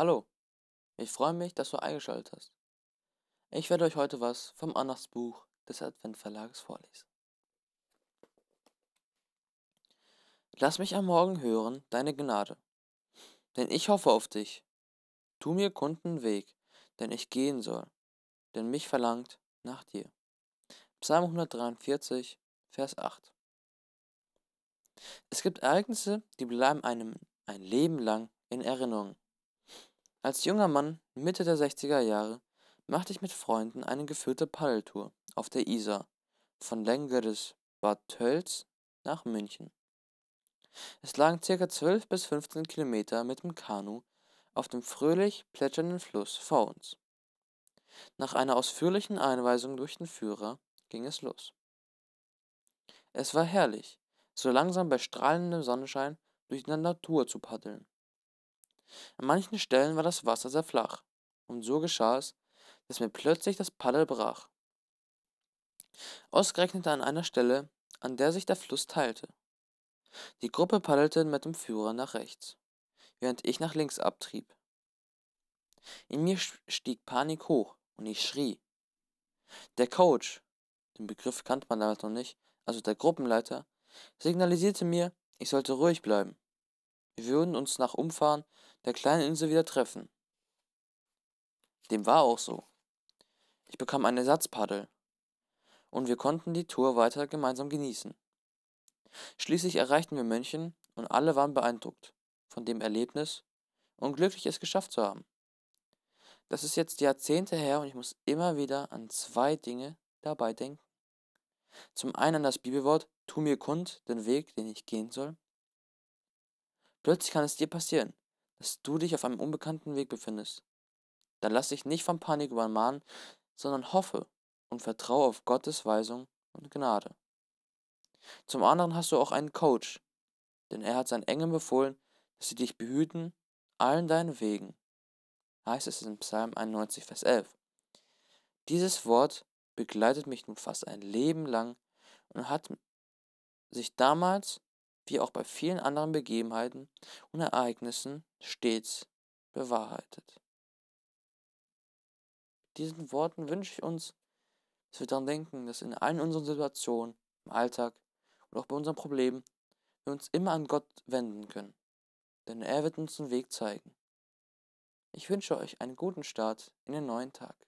Hallo, ich freue mich, dass du eingeschaltet hast. Ich werde euch heute was vom Andachtsbuch des Adventverlages vorlesen. Lass mich am Morgen hören, deine Gnade, denn ich hoffe auf dich. Tu mir kunden Weg, denn ich gehen soll, denn mich verlangt nach dir. Psalm 143, Vers 8. Es gibt Ereignisse, die bleiben einem ein Leben lang in Erinnerung. Als junger Mann Mitte der 60er Jahre machte ich mit Freunden eine geführte Paddeltour auf der Isar von Lengeris Bad Tölz nach München. Es lagen ca. 12 bis 15 Kilometer mit dem Kanu auf dem fröhlich plätschernden Fluss vor uns. Nach einer ausführlichen Einweisung durch den Führer ging es los. Es war herrlich, so langsam bei strahlendem Sonnenschein durch die Natur zu paddeln an manchen Stellen war das Wasser sehr flach, und so geschah es, dass mir plötzlich das Paddel brach. Ausgerechnet an einer Stelle, an der sich der Fluss teilte. Die Gruppe paddelte mit dem Führer nach rechts, während ich nach links abtrieb. In mir stieg Panik hoch und ich schrie. Der Coach, den Begriff kannte man damals noch nicht, also der Gruppenleiter, signalisierte mir, ich sollte ruhig bleiben. Wir würden uns nach umfahren der kleinen Insel wieder treffen. Dem war auch so. Ich bekam ein Ersatzpaddel und wir konnten die Tour weiter gemeinsam genießen. Schließlich erreichten wir München und alle waren beeindruckt von dem Erlebnis und glücklich, es geschafft zu haben. Das ist jetzt Jahrzehnte her und ich muss immer wieder an zwei Dinge dabei denken. Zum einen an das Bibelwort, tu mir kund den Weg, den ich gehen soll. Plötzlich kann es dir passieren, dass du dich auf einem unbekannten Weg befindest. Dann lass dich nicht von Panik übermahnen, sondern hoffe und vertraue auf Gottes Weisung und Gnade. Zum anderen hast du auch einen Coach, denn er hat seinen Engeln befohlen, dass sie dich behüten, allen deinen Wegen. Heißt es in Psalm 91, Vers 11. Dieses Wort begleitet mich nun fast ein Leben lang und hat sich damals wie auch bei vielen anderen Begebenheiten und Ereignissen stets bewahrheitet. Mit diesen Worten wünsche ich uns, dass wir daran denken, dass in allen unseren Situationen, im Alltag und auch bei unseren Problemen, wir uns immer an Gott wenden können, denn er wird uns den Weg zeigen. Ich wünsche euch einen guten Start in den neuen Tag.